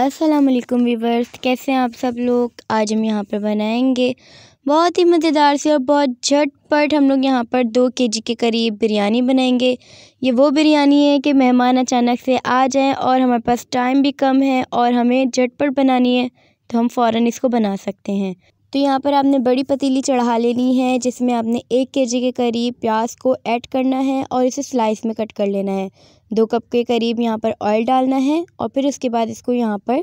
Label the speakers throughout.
Speaker 1: अस्सलाम वालेकुम वीवर्स कैसे हैं आप सब लोग आज हम यहाँ पर बनाएंगे बहुत ही मज़ेदार से और बहुत झटपट हम लोग यहाँ पर दो के जी के करीब बिरयानी बनाएंगे ये वो बिरयानी है कि मेहमान अचानक से आ जाएं और हमारे पास टाइम भी कम है और हमें झटपट बनानी है तो हम फ़ौर इसको बना सकते हैं तो यहाँ पर आपने बड़ी पतीली चढ़ा लेनी है जिसमें आपने एक के जी के करीब प्याज को ऐड करना है और इसे स्लाइस में कट कर लेना है दो कप के करीब यहाँ पर ऑयल डालना है और फिर उसके बाद इसको यहाँ पर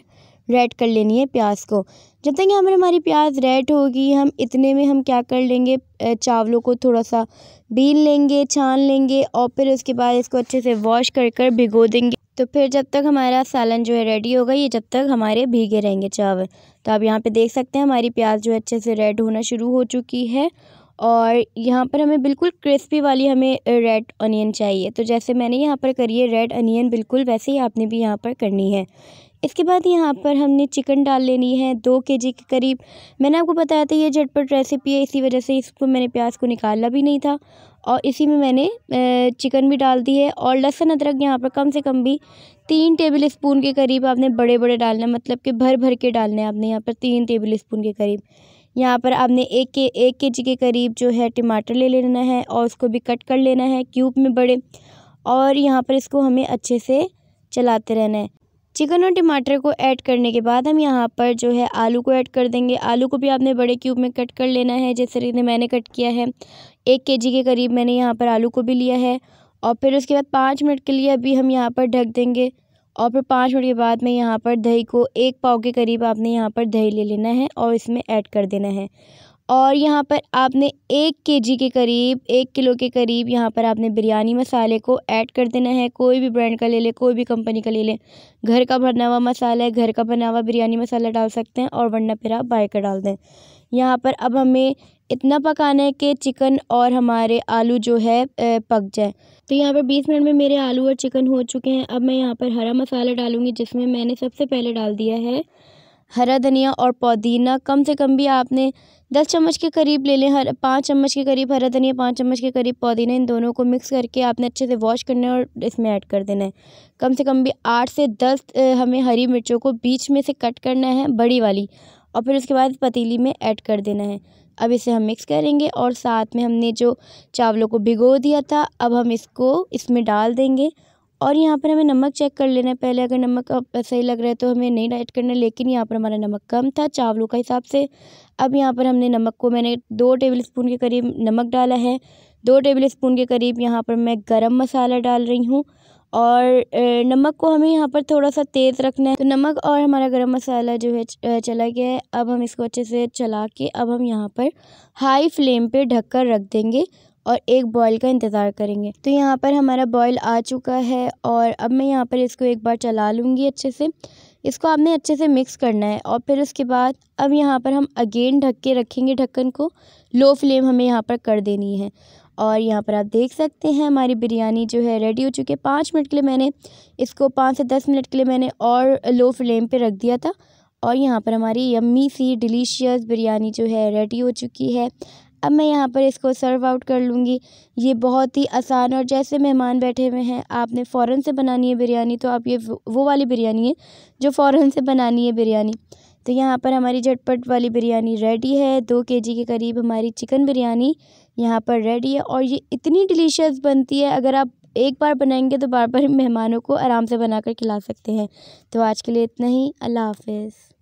Speaker 1: रेड कर लेनी है प्याज को जब तक यहाँ पर हमारी प्याज रेड होगी हम इतने में हम क्या कर लेंगे चावलों को थोड़ा सा बीन लेंगे छान लेंगे और फिर उसके बाद इसको अच्छे से वॉश कर कर भिगो देंगे तो फिर जब तक हमारा सालन जो है रेडी होगा ये जब तक हमारे भीगे रहेंगे चावल तो आप यहाँ पे देख सकते हैं हमारी प्याज जो है अच्छे से रेड होना शुरू हो चुकी है और यहाँ पर हमें बिल्कुल क्रिस्पी वाली हमें रेड अनियन चाहिए तो जैसे मैंने यहाँ पर करी है रेड अनियन बिल्कुल वैसे ही आपने भी यहाँ पर करनी है इसके बाद यहाँ पर हमने चिकन डाल लेनी है दो के जी के करीब मैंने आपको बताया था ये झटपट रेसिपी है इसी वजह से इसको मैंने प्याज को निकाला भी नहीं था और इसी में मैंने चिकन भी डाल दी है और लहसुन अदरक यहाँ पर कम से कम भी तीन टेबल स्पून के करीब आपने बड़े बड़े डालने मतलब कि भर भर के डालने आपने यहाँ पर तीन टेबल स्पून के करीब यहाँ पर आपने एक के एक के जी के करीब जो है टमाटर ले लेना है और उसको भी कट कर लेना है क्यूब में बड़े और यहाँ पर इसको हमें अच्छे से चलाते रहना है चिकन और टमाटर को ऐड करने के बाद हम यहाँ पर जो है आलू को ऐड कर देंगे आलू को भी आपने बड़े क्यूब में कट कर लेना है जिस तरीके मैंने कट किया है एक के के करीब मैंने यहाँ पर आलू को भी लिया है और फिर उसके बाद पाँच मिनट के लिए अभी हम यहाँ पर ढक देंगे और फिर पाँच मिनट के बाद में यहाँ पर दही को एक पाव के करीब आपने यहाँ पर दही ले लेना है और इसमें ऐड कर देना है और यहाँ पर आपने एक के जी के करीब एक किलो के करीब यहाँ पर आपने बिरयानी मसाले को ऐड कर देना है कोई भी ब्रांड का ले लें कोई भी कंपनी का ले लें घर का बना हुआ मसाला है घर का बना हुआ बिरयानी मसाला डाल सकते हैं और वरना फिर आप बाय का डाल दें यहाँ पर अब हमें इतना पकाना है कि चिकन और हमारे आलू जो है पक जाए तो यहाँ पर बीस मिनट में मेरे आलू और चिकन हो चुके हैं अब मैं यहाँ पर हरा मसाला डालूँगी जिसमें मैंने सबसे पहले डाल दिया है हरा धनिया और पुदीना कम से कम भी आपने दस चम्मच के करीब ले लें हर पाँच चम्मच के करीब हरा धनिया पाँच चम्मच के करीब पुदीना इन दोनों को मिक्स करके आपने अच्छे से वॉश करना है और इसमें ऐड कर देना है कम से कम भी आठ से दस हमें हरी मिर्चों को बीच में से कट करना है बड़ी वाली और फिर उसके बाद पतीली में ऐड कर देना है अब इसे हम मिक्स करेंगे और साथ में हमने जो चावलों को भिगो दिया था अब हम इसको इसमें डाल देंगे और यहाँ पर हमें नमक चेक कर लेना है पहले अगर नमक सही लग रहा है तो हमें नहीं ऐड करना लेकिन यहाँ पर हमारा नमक कम था चावलों का हिसाब से अब यहाँ पर हमने नमक को मैंने दो टेबल स्पून के करीब नमक डाला है दो टेबल स्पून के करीब यहाँ पर मैं गरम मसाला डाल रही हूँ और नमक को हमें यहाँ पर थोड़ा सा तेज़ रखना है तो नमक और हमारा गरम मसाला जो है चला गया है अब हम इसको अच्छे से चला के अब हम यहाँ पर हाई फ्लेम पे ढककर रख देंगे और एक बॉयल का इंतज़ार करेंगे तो यहाँ पर हमारा बॉयल आ चुका है और अब मैं यहाँ पर इसको एक बार चला लूँगी अच्छे से इसको आपने अच्छे से मिक्स करना है और फिर उसके बाद अब यहाँ पर हम अगेन ढक के रखेंगे ढक्कन को लो फ्लेम हमें यहाँ पर कर देनी है और यहाँ पर आप देख सकते हैं हमारी बिरयानी जो है रेडी हो चुकी है पाँच मिनट के लिए मैंने इसको पाँच से दस मिनट के लिए मैंने और लो फ्लेम पे रख दिया था और यहाँ पर हमारी यम्मी सी डिलीशियस बिरयानी जो है रेडी हो चुकी है अब मैं यहाँ पर इसको सर्व आउट कर लूँगी ये बहुत ही आसान और जैसे मेहमान बैठे हुए हैं आपने फ़ौर से बनानी है बिरयानी तो आप ये वो वाली बिरयानी है जो फ़ौरन से बनानी है बिरयानी तो यहाँ पर हमारी झटपट वाली बिरयानी रेडी है दो के जी के करीब हमारी चिकन बिरयानी यहाँ पर रेडी है और ये इतनी डिलीशियस बनती है अगर आप एक बार बनाएंगे तो बार बार मेहमानों को आराम से बनाकर खिला सकते हैं तो आज के लिए इतना ही अल्लाह हाफिज़